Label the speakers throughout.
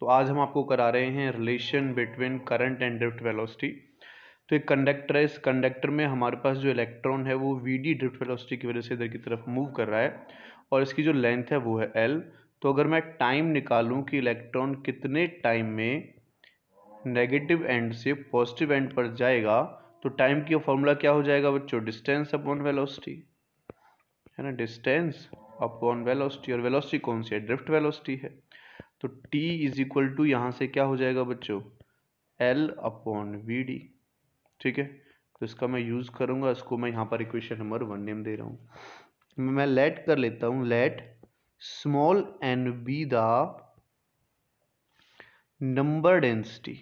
Speaker 1: तो आज हम आपको करा रहे हैं relation between current and drift velocity तो एक कंडक्टर है इस कंडक्टर में हमारे पास जो इलेक्ट्रॉन है वो वी डी ड्रिफ्ट वेलोसिटी की वजह से इधर की तरफ मूव कर रहा है और इसकी जो लेंथ है वो है एल तो अगर मैं टाइम निकालूं कि इलेक्ट्रॉन कितने टाइम में नेगेटिव एंड से पॉजिटिव एंड पर जाएगा तो टाइम की फॉर्मूला क्या हो जाएगा बच्चों डिस्टेंस अपॉन वेलोसिटी है ना डिस्टेंस अपॉन वेलोसिटी और वेलोसिटी कौन सी है ड्रिफ्ट वेलोसिटी है तो t इज इक्वल टू यहाँ से क्या हो जाएगा बच्चों l अपॉन वी डी ठीक है तो इसका मैं यूज़ करूंगा इसको मैं यहाँ पर इक्वेशन नंबर वन नेम दे रहा हूँ मैं लेट कर लेता हूँ let small n be the number density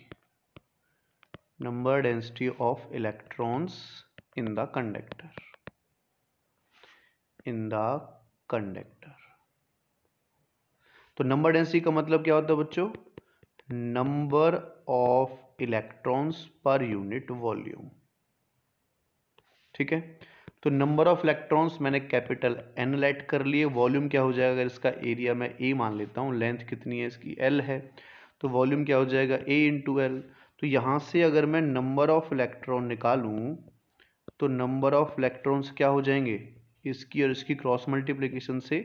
Speaker 1: number density of electrons in the conductor in the conductor तो नंबर डेंसिटी का मतलब क्या होता है बच्चों नंबर ऑफ इलेक्ट्रॉन्स पर यूनिट वॉल्यूम ठीक है तो नंबर ऑफ इलेक्ट्रॉन्स मैंने कैपिटल एन लेट कर लिए वॉल्यूम क्या हो जाएगा अगर इसका एरिया मैं ए मान लेता हूँ लेंथ कितनी है इसकी एल है तो वॉल्यूम क्या हो जाएगा ए इंटू एल तो यहाँ से अगर मैं नंबर ऑफ इलेक्ट्रॉन निकालूँ तो नंबर ऑफ इलेक्ट्रॉन्स क्या हो जाएंगे इसकी और इसकी क्रॉस मल्टीप्लीकेशन से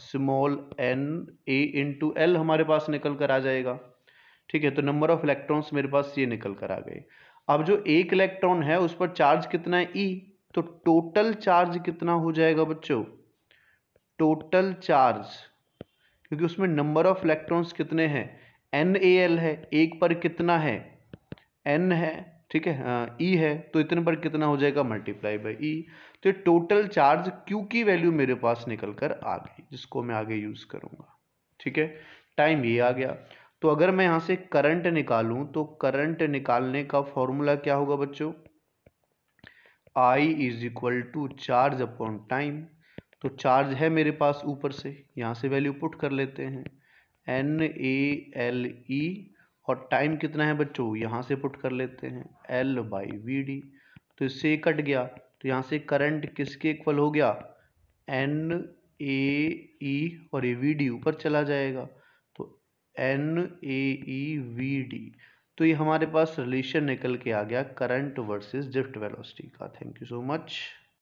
Speaker 1: small n A into L हमारे पास निकल कर आ जाएगा ठीक है तो नंबर ऑफ इलेक्ट्रॉन्स मेरे पास ये निकल कर आ गए अब जो एक इलेक्ट्रॉन है उस पर चार्ज कितना है ई e, तो टोटल चार्ज कितना हो जाएगा बच्चों टोटल चार्ज क्योंकि उसमें नंबर ऑफ इलेक्ट्रॉन्स कितने हैं एन ए एल है एक पर कितना है एन है ठीक है ई e है तो इतने पर कितना हो जाएगा मल्टीप्लाई बाई ई तो ये टोटल चार्ज क्यू की वैल्यू मेरे पास निकल कर आ गई जिसको मैं आगे यूज़ करूँगा ठीक है टाइम ये आ गया तो अगर मैं यहाँ से करंट निकालूं तो करंट निकालने का फॉर्मूला क्या होगा बच्चों I is equal to charge upon time तो चार्ज है मेरे पास ऊपर से यहाँ से वैल्यू पुट कर लेते हैं एन ए एल ई और टाइम कितना है बच्चों यहाँ से पुट कर लेते हैं एल बाई वी डी तो इससे कट गया तो यहाँ से करंट किसके इक्वल हो गया एन ए ई और ये वी डी ऊपर चला जाएगा तो n A e v d तो ये हमारे पास रिलेशन निकल के आ गया करंट वर्सेस ड्रिफ्ट वेलोसिटी का थैंक यू सो मच